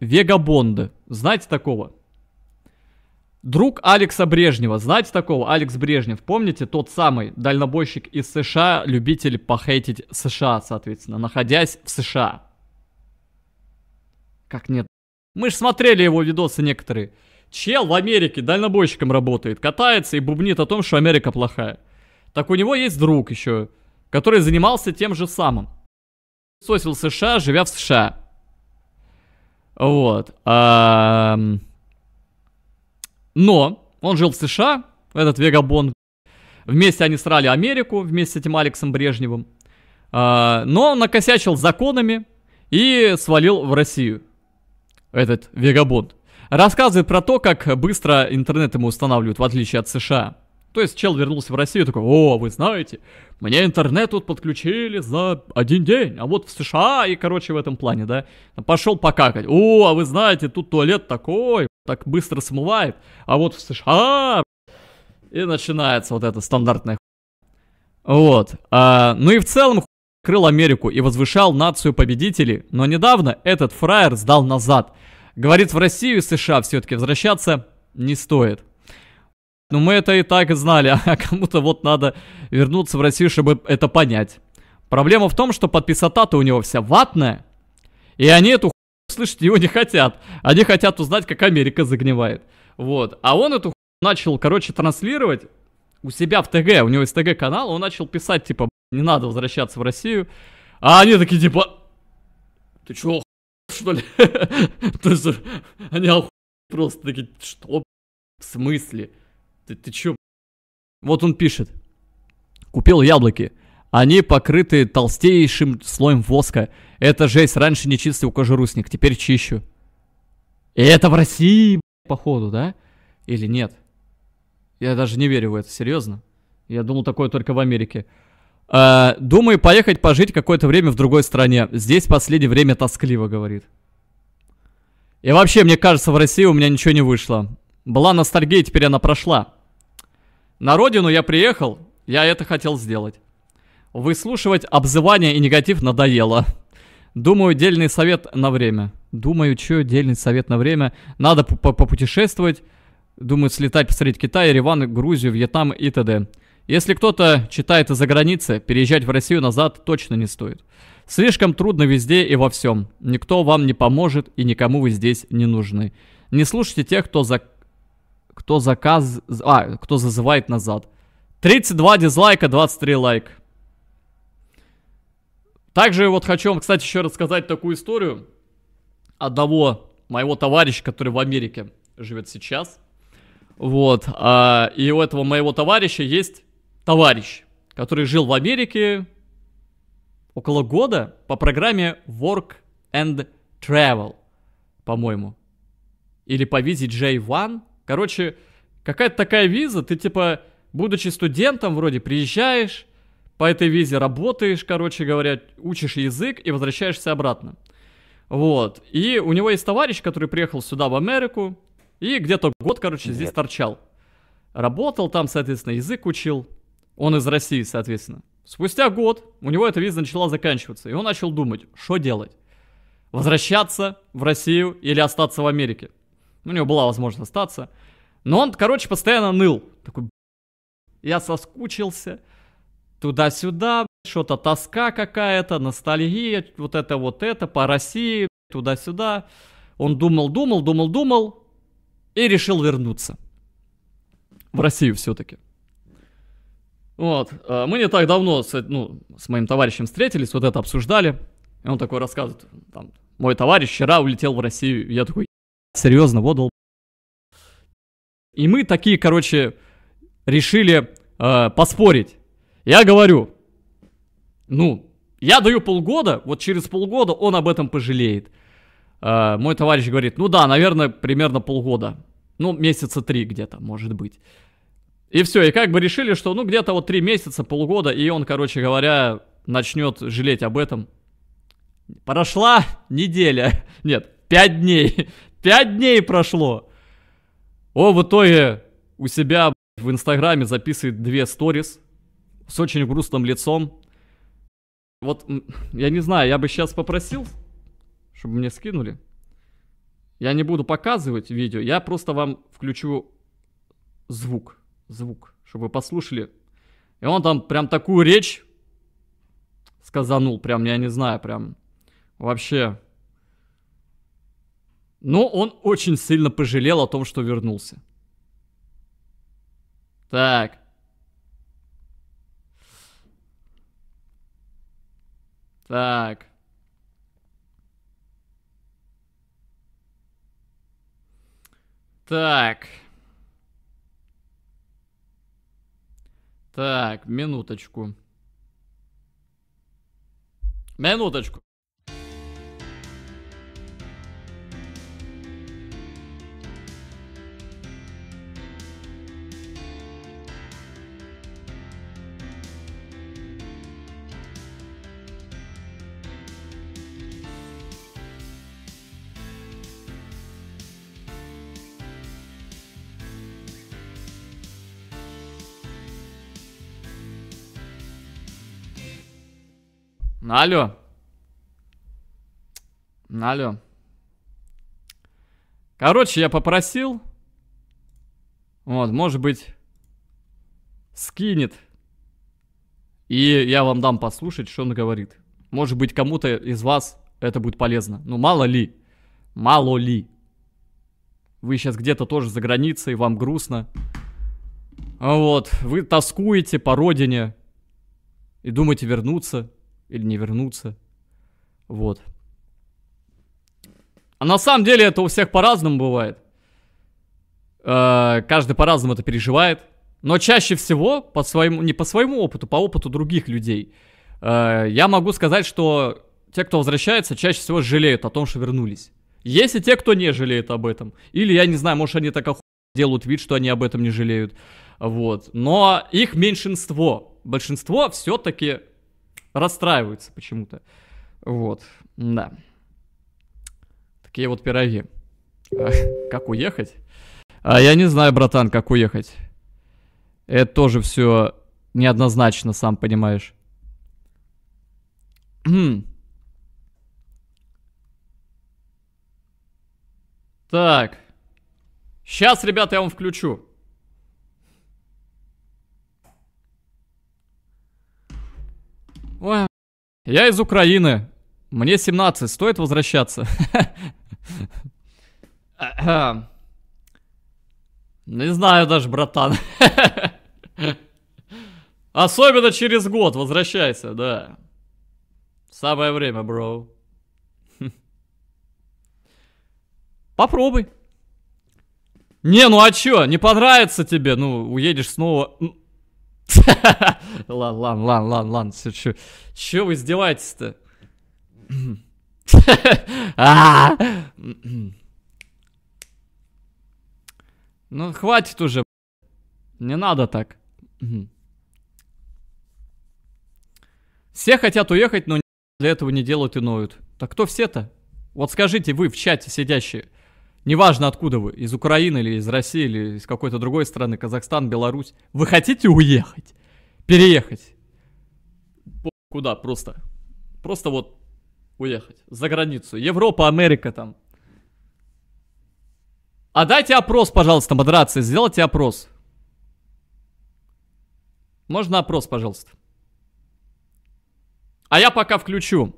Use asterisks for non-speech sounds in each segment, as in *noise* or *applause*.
Вегабонды. Знаете такого? Друг Алекса Брежнева. Знаете такого? Алекс Брежнев. Помните тот самый дальнобойщик из США, любитель похейтить США, соответственно, находясь в США? Как нет? Мы же смотрели его видосы некоторые. Чел в Америке дальнобойщиком работает, катается и бубнит о том, что Америка плохая. Так у него есть друг еще, который занимался тем же самым. Сосил США, живя в США. Вот. Но он жил в США, этот Вегабон. Вместе они срали Америку, вместе с этим Алексом Брежневым. А, но он накосячил законами и свалил в Россию. Этот Вегабон. Рассказывает про то, как быстро интернет ему устанавливают, в отличие от США. То есть чел вернулся в Россию такой, о, вы знаете, мне интернет тут подключили за один день, а вот в США и, короче, в этом плане, да, пошел покакать. О, а вы знаете, тут туалет такой, так быстро смывает, а вот в США... И начинается вот это стандартное, Вот. А, ну и в целом крыл Америку и возвышал нацию победителей, но недавно этот фраер сдал назад. Говорит, в Россию и США все-таки возвращаться не стоит. Ну, мы это и так знали, *laughs* а кому-то вот надо вернуться в Россию, чтобы это понять. Проблема в том, что подписота-то у него вся ватная, и они эту хуйню слышать его не хотят. Они хотят узнать, как Америка загнивает. Вот. А он эту хуйню начал, короче, транслировать у себя в ТГ, у него есть ТГ-канал, он начал писать, типа, не надо возвращаться в Россию. А они такие, типа, ты чё, что ли? *laughs* Они просто такие, что, в смысле? Ты, ты чё? Вот он пишет. Купил яблоки. Они покрыты толстейшим слоем воска. Это жесть, раньше не чистил кожурусник, теперь чищу. И это в России, походу, да? Или нет? Я даже не верю в это, серьезно. Я думал, такое только в Америке. А, думаю, поехать пожить какое-то время в другой стране. Здесь последнее время тоскливо, говорит. И вообще, мне кажется, в России у меня ничего не вышло. Была ностальгия, теперь она прошла. На родину я приехал, я это хотел сделать. Выслушивать обзывание и негатив надоело. Думаю, дельный совет на время. Думаю, что дельный совет на время. Надо попутешествовать. Думаю, слетать, посмотреть Китай, Риван, Грузию, Вьетнам и т.д. Если кто-то читает из-за границы, переезжать в Россию назад точно не стоит. Слишком трудно везде и во всем. Никто вам не поможет и никому вы здесь не нужны. Не слушайте тех, кто за кто заказ... А, кто зазывает назад. 32 дизлайка, 23 лайк. Также вот хочу вам, кстати, еще рассказать такую историю одного моего товарища, который в Америке живет сейчас. Вот. А, и у этого моего товарища есть товарищ, который жил в Америке около года по программе Work and Travel, по-моему. Или по визе J1. Короче, какая-то такая виза, ты типа, будучи студентом, вроде приезжаешь, по этой визе работаешь, короче говоря, учишь язык и возвращаешься обратно. Вот. И у него есть товарищ, который приехал сюда, в Америку, и где-то год, короче, Нет. здесь торчал. Работал там, соответственно, язык учил. Он из России, соответственно. Спустя год у него эта виза начала заканчиваться, и он начал думать, что делать. Возвращаться в Россию или остаться в Америке. У него была возможность остаться. Но он, короче, постоянно ныл. Такой, я соскучился. Туда-сюда, что-то тоска какая-то, ностальгия, вот это, вот это, по России, туда-сюда. Он думал, думал, думал, думал и решил вернуться. В Россию все-таки. Вот. А, мы не так давно с, ну, с моим товарищем встретились, вот это обсуждали. И он такой рассказывает, там, мой товарищ вчера улетел в Россию. Я такой, серьезно, водал. И мы такие, короче, решили э, поспорить. Я говорю, ну, я даю полгода, вот через полгода он об этом пожалеет. Э, мой товарищ говорит, ну да, наверное, примерно полгода. Ну, месяца три где-то, может быть. И все, и как бы решили, что ну где-то вот три месяца, полгода, и он, короче говоря, начнет жалеть об этом. Прошла неделя, *laughs* нет, пять дней. Пять дней прошло. О, в итоге у себя в Инстаграме записывает две сторис с очень грустным лицом. Вот, я не знаю, я бы сейчас попросил, чтобы мне скинули. Я не буду показывать видео, я просто вам включу звук, звук, чтобы вы послушали. И он там прям такую речь сказанул, прям, я не знаю, прям вообще но он очень сильно пожалел о том, что вернулся. Так. Так. Так. Так, минуточку. Минуточку. Ну, алло. Ну, алло. Короче, я попросил. Вот, может быть, скинет. И я вам дам послушать, что он говорит. Может быть, кому-то из вас это будет полезно. Ну, мало ли. Мало ли. Вы сейчас где-то тоже за границей, вам грустно. Вот, вы тоскуете по родине и думаете вернуться или не вернуться, Вот. А на самом деле это у всех по-разному бывает. Э, каждый по-разному это переживает. Но чаще всего, по своему, не по своему опыту, по опыту других людей, э, я могу сказать, что те, кто возвращается, чаще всего жалеют о том, что вернулись. Есть и те, кто не жалеет об этом. Или, я не знаю, может, они так оху... делают вид, что они об этом не жалеют. Вот. Но их меньшинство. Большинство все-таки расстраиваются почему-то. Вот, да. Такие вот пироги. А, *laughs* как уехать? А я не знаю, братан, как уехать. Это тоже все неоднозначно, сам понимаешь. Хм. Так. Сейчас, ребята, я вам включу. Ой, я из Украины. Мне 17, стоит возвращаться? *laughs* Не знаю даже, братан. *laughs* Особенно через год возвращайся, да. Самое время, бро. *laughs* Попробуй. Не, ну а чё, не понравится тебе, ну, уедешь снова. Ладно, *laughs* ладно, ладно, ладно, ладно, все, чё, чё вы издеваетесь-то? *laughs* А! Ну, хватит уже. Не надо так. Все хотят уехать, но для этого не делают и ноют. Так кто все-то? Вот скажите вы в чате сидящие неважно откуда вы, из Украины или из России или из какой-то другой страны, Казахстан, Беларусь, вы хотите уехать, переехать? Куда просто? Просто вот уехать за границу. Европа, Америка там. А дайте опрос, пожалуйста, модерации, сделайте опрос. Можно опрос, пожалуйста? А я пока включу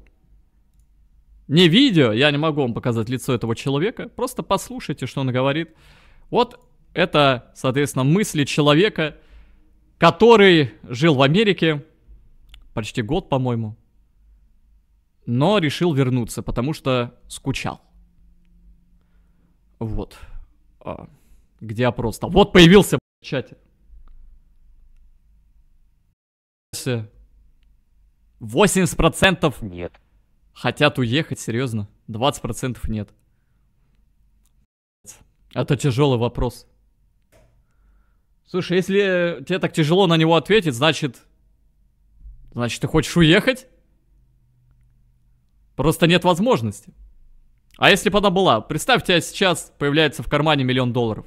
не видео, я не могу вам показать лицо этого человека, просто послушайте, что он говорит. Вот это, соответственно, мысли человека, который жил в Америке почти год, по-моему, но решил вернуться, потому что скучал. Вот. А, где опрос там? Вот появился в чате. Восемьдесят процентов нет хотят уехать, серьезно. 20% нет. Это тяжелый вопрос. Слушай, если тебе так тяжело на него ответить, значит... Значит, ты хочешь уехать? Просто нет возможности. А если бы она была? Представь, тебя сейчас появляется в кармане миллион долларов.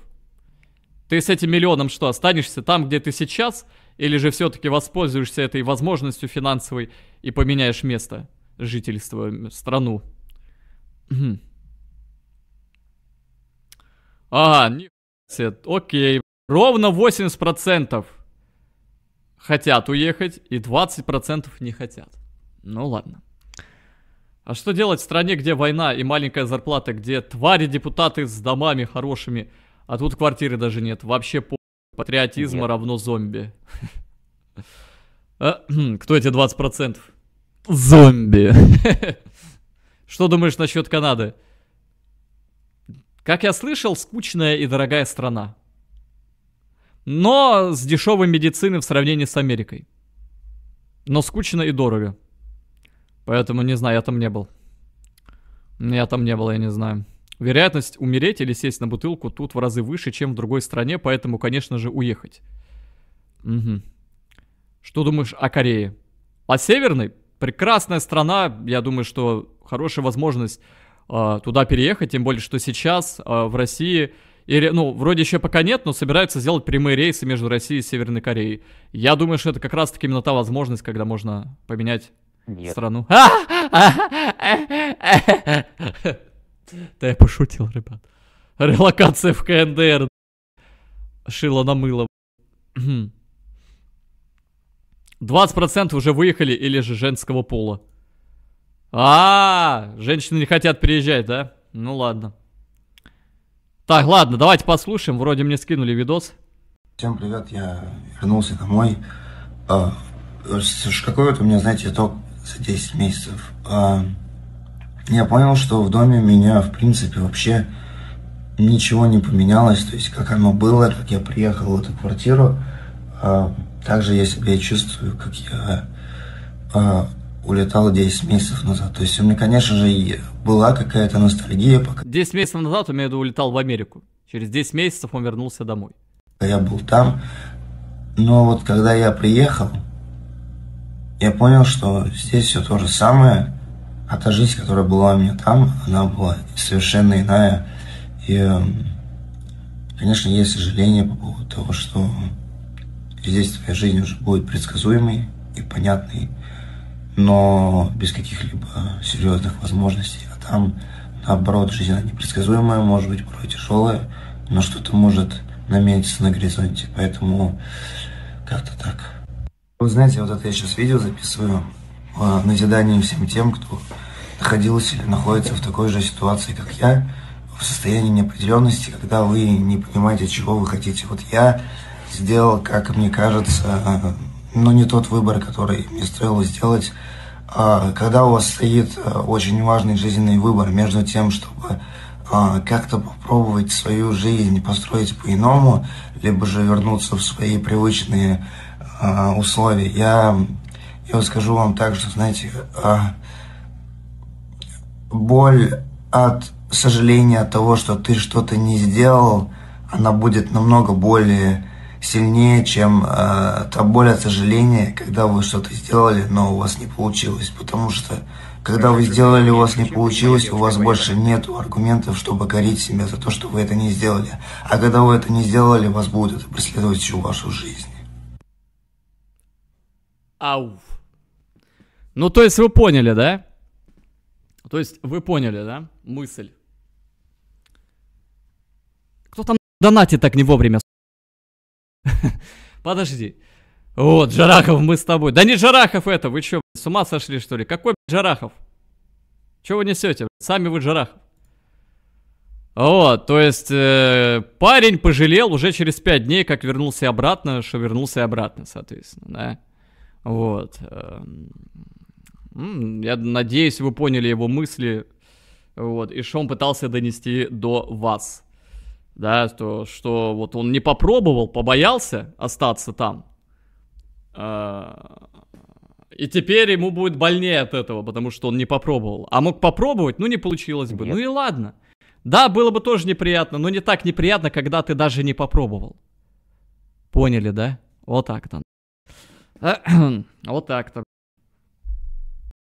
Ты с этим миллионом что, останешься там, где ты сейчас? Или же все-таки воспользуешься этой возможностью финансовой и поменяешь место? жительство, страну. А, не... Окей. Ровно 80% хотят уехать и 20% не хотят. Ну ладно. А что делать в стране, где война и маленькая зарплата, где твари депутаты с домами хорошими, а тут квартиры даже нет. Вообще по патриотизма нет. равно зомби. *laughs* А, *clears throat* кто эти 20%? зомби. *laughs* Что думаешь насчет Канады? Как я слышал, скучная и дорогая страна. Но с дешевой медициной в сравнении с Америкой. Но скучно и дорого. Поэтому не знаю, я там не был. Я там не был, я не знаю. Вероятность умереть или сесть на бутылку тут в разы выше, чем в другой стране, поэтому, конечно же, уехать. Угу. Что думаешь о Корее? О северной? прекрасная страна, я думаю, что хорошая возможность э, туда переехать, тем более, что сейчас э, в России, или ну, вроде еще пока нет, но собираются сделать прямые рейсы между Россией и Северной Кореей. Я думаю, что это как раз-таки именно та возможность, когда можно поменять нет. страну. А, *laughs* да я пошутил, ребят. Релокация в КНДР. Шило на мыло. 20% уже выехали или же женского пола. А, -а, а, женщины не хотят приезжать, да? Ну ладно. Так, ладно, давайте послушаем. Вроде мне скинули видос. Всем привет, я вернулся домой. А, какой вот у меня, знаете, итог за 10 месяцев. А, я понял, что в доме меня, в принципе, вообще ничего не поменялось. То есть, как оно было, как я приехал в эту квартиру. А, также я себя чувствую, как я а, улетал 10 месяцев назад. То есть у меня, конечно же, была какая-то ностальгия. Пока... 10 месяцев назад у меня это улетал в Америку. Через 10 месяцев он вернулся домой. Я был там, но вот когда я приехал, я понял, что здесь все то же самое, а та жизнь, которая была у меня там, она была совершенно иная. И, конечно, есть сожаление по поводу того, что здесь твоя жизнь уже будет предсказуемой и понятной, но без каких-либо серьезных возможностей. А там, наоборот, жизнь непредсказуемая, может быть, порой тяжелая, но что-то может наметиться на горизонте. Поэтому как-то так. Вы знаете, вот это я сейчас видео записываю а, э, назидание всем тем, кто находился или находится в такой же ситуации, как я, в состоянии неопределенности, когда вы не понимаете, чего вы хотите. Вот я сделал, как мне кажется, но не тот выбор, который мне стоило сделать. А, когда у вас стоит э, очень важный жизненный выбор между тем, чтобы а, как-то попробовать свою жизнь построить по-иному, либо же вернуться в свои привычные а, условия, я, я скажу вам так, что, знаете, боль от сожаления от того, что ты что-то не сделал, она будет намного более сильнее, чем э, та боль от сожаления, когда вы что-то сделали, но у вас не получилось. Потому что, когда вы сделали, у вас не получилось, у вас больше нет аргументов, чтобы корить себя за то, что вы это не сделали. А когда вы это не сделали, вас будут это преследовать всю вашу жизнь. Ау. Ну, то есть вы поняли, да? То есть вы поняли, да? Мысль. Кто там донатит так не вовремя? *laughs* Подожди. Вот, Жарахов, мы с тобой. Да не Жарахов это, вы что с ума сошли, что ли? Какой Жарахов? Чего вы несете? Сами вы Жарахов. Вот, то есть э, парень пожалел уже через пять дней, как вернулся обратно, что вернулся обратно, соответственно, да. Вот. Эм, я надеюсь, вы поняли его мысли, вот, и что он пытался донести до вас да, то, что вот он не попробовал, побоялся остаться там, а, и теперь ему будет больнее от этого, потому что он не попробовал. А мог попробовать, ну не получилось бы. Ну Нет. Ну и ладно. Да, было бы тоже неприятно, но не так неприятно, когда ты даже не попробовал. Поняли, да? Вот так-то. *clears throat* Вот так-то.